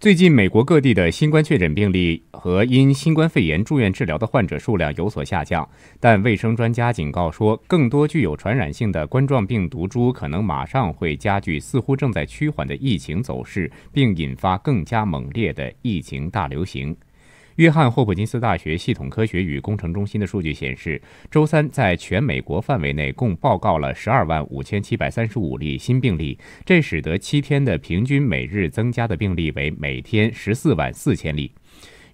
最近，美国各地的新冠确诊病例和因新冠肺炎住院治疗的患者数量有所下降，但卫生专家警告说，更多具有传染性的冠状病毒株可能马上会加剧似乎正在趋缓的疫情走势，并引发更加猛烈的疫情大流行。约翰霍普金斯大学系统科学与工程中心的数据显示，周三在全美国范围内共报告了十二万五千七百三十五例新病例，这使得七天的平均每日增加的病例为每天十四万四千例，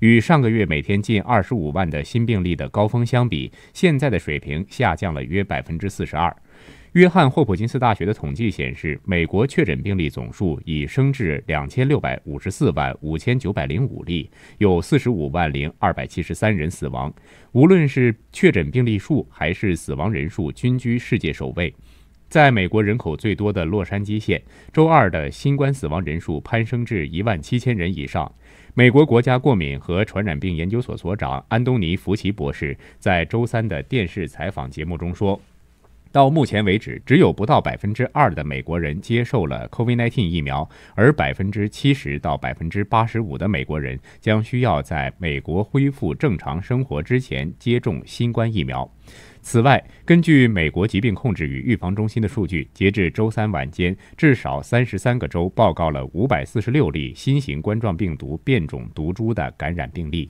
与上个月每天近二十五万的新病例的高峰相比，现在的水平下降了约百分之四十二。约翰霍普金斯大学的统计显示，美国确诊病例总数已升至两千六百五十四万五千九百零五例，有四十五万零二百七十三人死亡。无论是确诊病例数还是死亡人数，均居世界首位。在美国人口最多的洛杉矶县，周二的新冠死亡人数攀升至一万七千人以上。美国国家过敏和传染病研究所所长安东尼·福奇博士在周三的电视采访节目中说。到目前为止，只有不到百分之二的美国人接受了 COVID-19 疫苗，而百分之七十到百分之八十五的美国人将需要在美国恢复正常生活之前接种新冠疫苗。此外，根据美国疾病控制与预防中心的数据，截至周三晚间，至少三十三个州报告了五百四十六例新型冠状病毒变种毒株的感染病例。